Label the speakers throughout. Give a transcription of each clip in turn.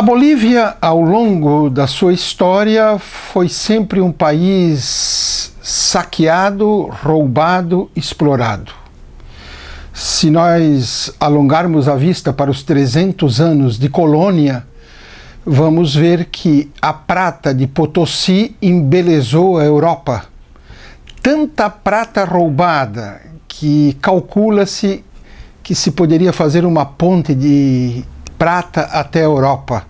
Speaker 1: A Bolívia, ao longo da sua história, foi sempre um país saqueado, roubado, explorado. Se nós alongarmos a vista para os 300 anos de colônia, vamos ver que a prata de Potosí embelezou a Europa. Tanta prata roubada que calcula-se que se poderia fazer uma ponte de prata até a Europa.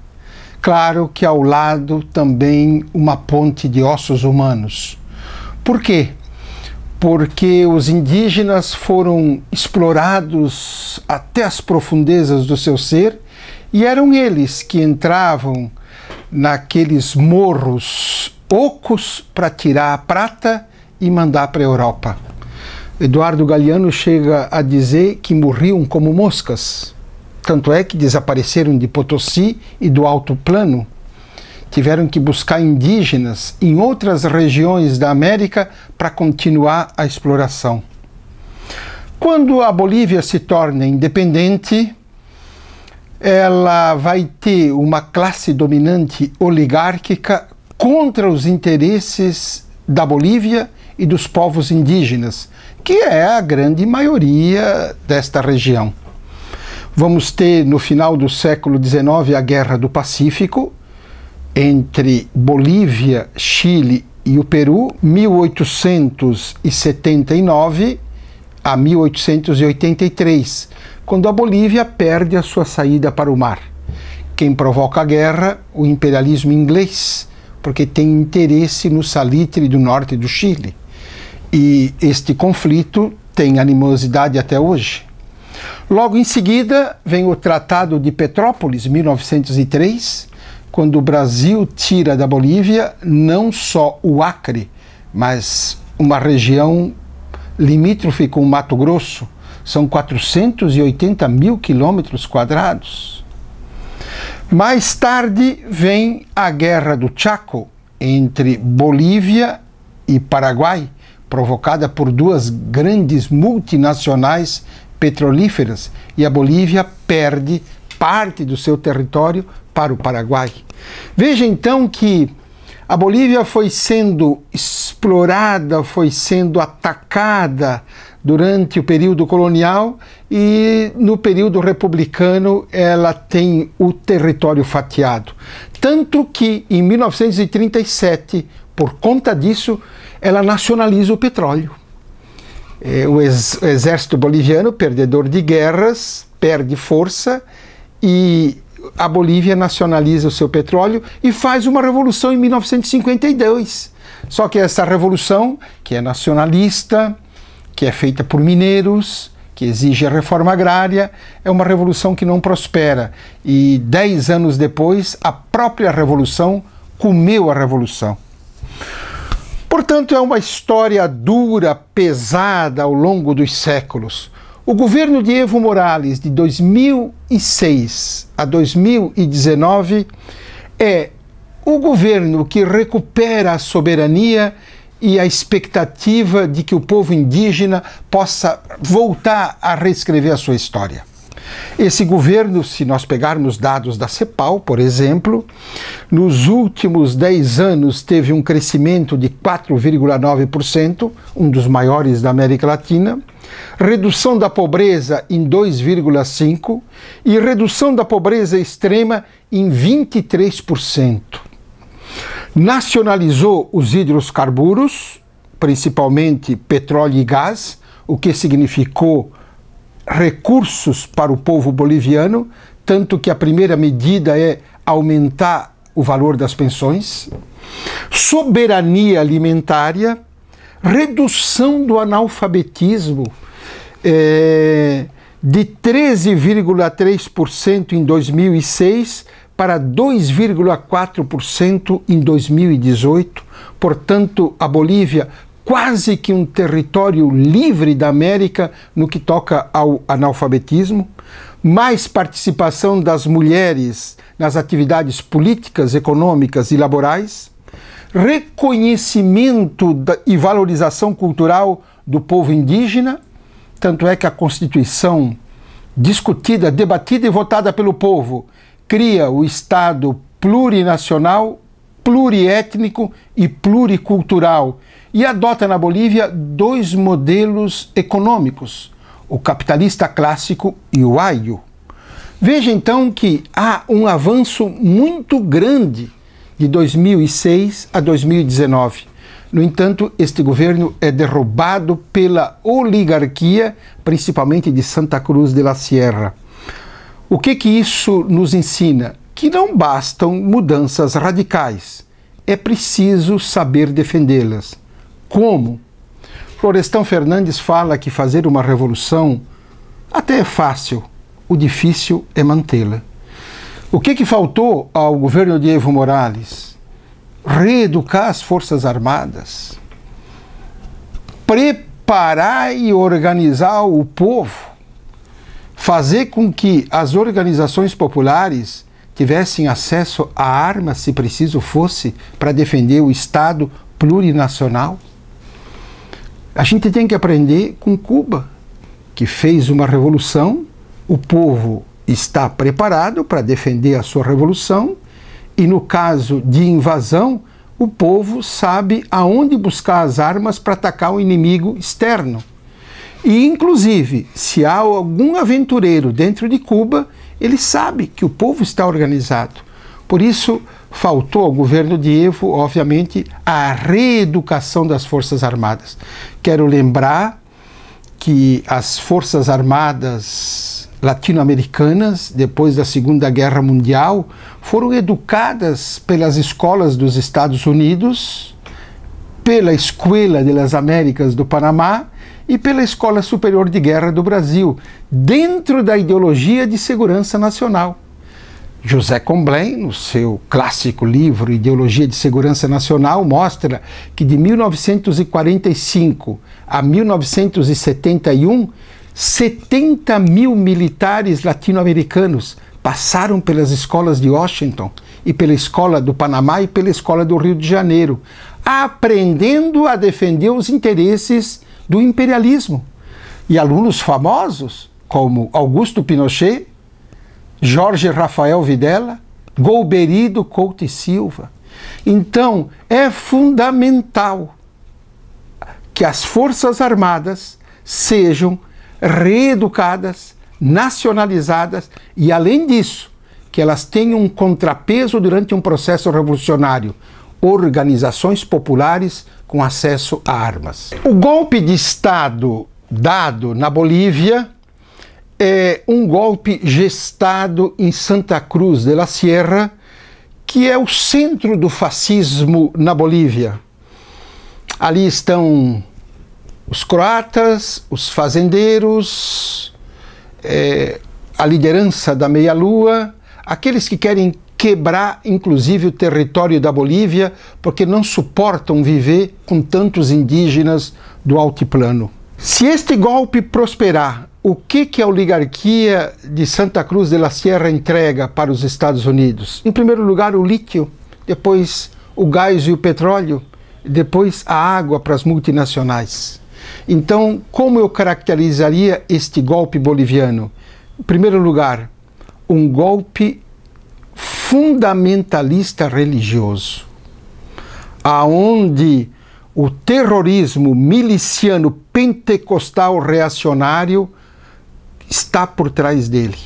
Speaker 1: Claro que ao lado também uma ponte de ossos humanos. Por quê? Porque os indígenas foram explorados até as profundezas do seu ser e eram eles que entravam naqueles morros ocos para tirar a prata e mandar para a Europa. Eduardo Galeano chega a dizer que morriam como moscas tanto é que desapareceram de Potosí e do Alto Plano. Tiveram que buscar indígenas em outras regiões da América para continuar a exploração. Quando a Bolívia se torna independente, ela vai ter uma classe dominante oligárquica contra os interesses da Bolívia e dos povos indígenas, que é a grande maioria desta região. Vamos ter no final do século XIX a Guerra do Pacífico entre Bolívia, Chile e o Peru, 1879 a 1883, quando a Bolívia perde a sua saída para o mar. Quem provoca a guerra? O imperialismo inglês, porque tem interesse no salitre do norte do Chile. E este conflito tem animosidade até hoje. Logo em seguida vem o Tratado de Petrópolis, 1903, quando o Brasil tira da Bolívia não só o Acre, mas uma região limítrofe com o Mato Grosso. São 480 mil quilômetros quadrados. Mais tarde vem a Guerra do Chaco entre Bolívia e Paraguai, provocada por duas grandes multinacionais petrolíferas e a Bolívia perde parte do seu território para o Paraguai. Veja então que a Bolívia foi sendo explorada, foi sendo atacada durante o período colonial e no período republicano ela tem o território fatiado. Tanto que em 1937, por conta disso, ela nacionaliza o petróleo. É, o, o exército boliviano, perdedor de guerras, perde força e a Bolívia nacionaliza o seu petróleo e faz uma revolução em 1952. Só que essa revolução, que é nacionalista, que é feita por mineiros, que exige a reforma agrária, é uma revolução que não prospera. E dez anos depois, a própria revolução comeu a revolução. Portanto, é uma história dura, pesada ao longo dos séculos. O governo de Evo Morales de 2006 a 2019 é o governo que recupera a soberania e a expectativa de que o povo indígena possa voltar a reescrever a sua história. Esse governo, se nós pegarmos dados da CEPAL, por exemplo, nos últimos 10 anos teve um crescimento de 4,9%, um dos maiores da América Latina, redução da pobreza em 2,5% e redução da pobreza extrema em 23%. Nacionalizou os hidrocarburos, principalmente petróleo e gás, o que significou recursos para o povo boliviano, tanto que a primeira medida é aumentar o valor das pensões, soberania alimentária, redução do analfabetismo é, de 13,3% em 2006 para 2,4% em 2018. Portanto, a Bolívia quase que um território livre da América no que toca ao analfabetismo, mais participação das mulheres nas atividades políticas, econômicas e laborais, reconhecimento e valorização cultural do povo indígena, tanto é que a Constituição, discutida, debatida e votada pelo povo, cria o Estado plurinacional, pluriétnico e pluricultural e adota na Bolívia dois modelos econômicos, o capitalista clássico e o aio. Veja então que há um avanço muito grande de 2006 a 2019. No entanto, este governo é derrubado pela oligarquia, principalmente de Santa Cruz de la Sierra. O que que isso nos ensina? Que não bastam mudanças radicais, é preciso saber defendê-las. Como? Florestão Fernandes fala que fazer uma revolução até é fácil, o difícil é mantê-la. O que, que faltou ao governo de Evo Morales? Reeducar as Forças Armadas, preparar e organizar o povo, fazer com que as organizações populares tivessem acesso a armas, se preciso fosse, para defender o Estado plurinacional? A gente tem que aprender com Cuba, que fez uma revolução, o povo está preparado para defender a sua revolução, e no caso de invasão, o povo sabe aonde buscar as armas para atacar o inimigo externo. E, inclusive, se há algum aventureiro dentro de Cuba, ele sabe que o povo está organizado. Por isso, faltou ao governo de Evo, obviamente, a reeducação das Forças Armadas. Quero lembrar que as Forças Armadas latino-americanas, depois da Segunda Guerra Mundial, foram educadas pelas escolas dos Estados Unidos, pela Escola das Américas do Panamá e pela Escola Superior de Guerra do Brasil, dentro da ideologia de segurança nacional. José Comblain, no seu clássico livro Ideologia de Segurança Nacional, mostra que de 1945 a 1971, 70 mil militares latino-americanos passaram pelas escolas de Washington e pela escola do Panamá e pela escola do Rio de Janeiro, aprendendo a defender os interesses do imperialismo. E alunos famosos, como Augusto Pinochet, Jorge Rafael Videla, Golberido Couto e Silva. Então, é fundamental que as Forças Armadas sejam reeducadas, nacionalizadas e, além disso, que elas tenham um contrapeso durante um processo revolucionário organizações populares com acesso a armas. O golpe de Estado dado na Bolívia é um golpe gestado em Santa Cruz de la Sierra, que é o centro do fascismo na Bolívia. Ali estão os croatas, os fazendeiros, é, a liderança da Meia-Lua, aqueles que querem quebrar, inclusive, o território da Bolívia, porque não suportam viver com tantos indígenas do altiplano. Se este golpe prosperar o que, que a oligarquia de Santa Cruz de la Sierra entrega para os Estados Unidos? Em primeiro lugar, o lítio, depois o gás e o petróleo, depois a água para as multinacionais. Então, como eu caracterizaria este golpe boliviano? Em primeiro lugar, um golpe fundamentalista religioso, aonde o terrorismo miliciano pentecostal reacionário está por trás dele.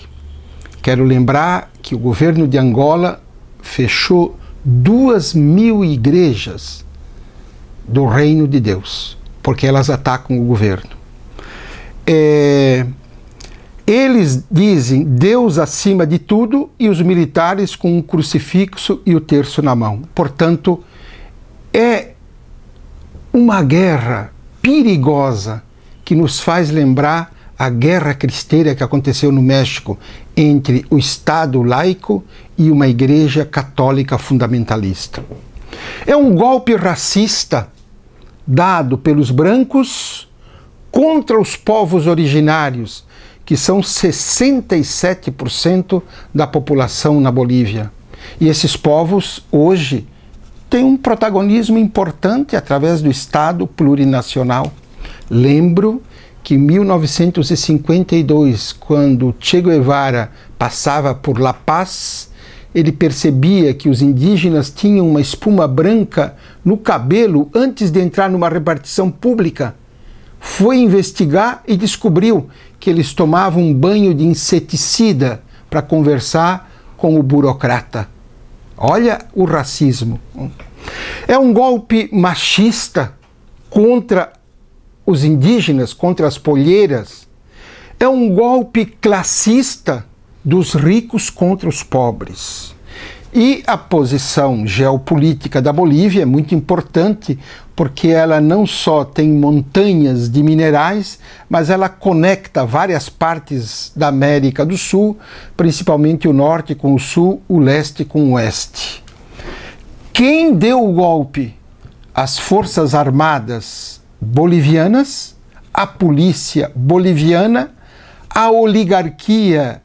Speaker 1: Quero lembrar que o governo de Angola fechou duas mil igrejas do reino de Deus, porque elas atacam o governo. É, eles dizem Deus acima de tudo e os militares com um crucifixo e o terço na mão. Portanto, é uma guerra perigosa que nos faz lembrar a guerra cristeira que aconteceu no México entre o Estado laico e uma igreja católica fundamentalista. É um golpe racista dado pelos brancos contra os povos originários, que são 67% da população na Bolívia. E esses povos, hoje, têm um protagonismo importante através do Estado plurinacional. Lembro que em 1952, quando Che Guevara passava por La Paz, ele percebia que os indígenas tinham uma espuma branca no cabelo antes de entrar numa repartição pública. Foi investigar e descobriu que eles tomavam um banho de inseticida para conversar com o burocrata. Olha o racismo. É um golpe machista contra os indígenas, contra as polheiras, é um golpe classista dos ricos contra os pobres. E a posição geopolítica da Bolívia é muito importante porque ela não só tem montanhas de minerais, mas ela conecta várias partes da América do Sul, principalmente o norte com o sul, o leste com o oeste. Quem deu o golpe? As Forças Armadas bolivianas, a polícia boliviana, a oligarquia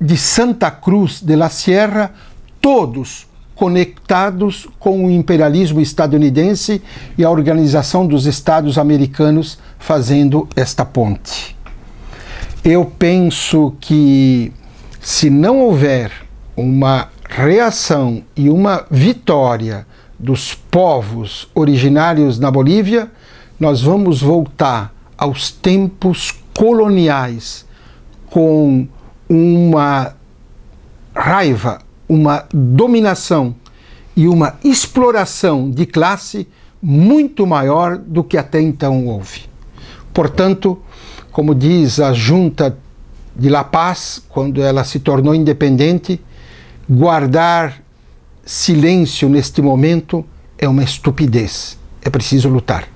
Speaker 1: de Santa Cruz de la Sierra, todos conectados com o imperialismo estadunidense e a organização dos estados americanos fazendo esta ponte. Eu penso que se não houver uma reação e uma vitória dos povos originários na Bolívia, nós vamos voltar aos tempos coloniais com uma raiva, uma dominação e uma exploração de classe muito maior do que até então houve. Portanto, como diz a junta de La Paz, quando ela se tornou independente, guardar silêncio neste momento é uma estupidez. É preciso lutar.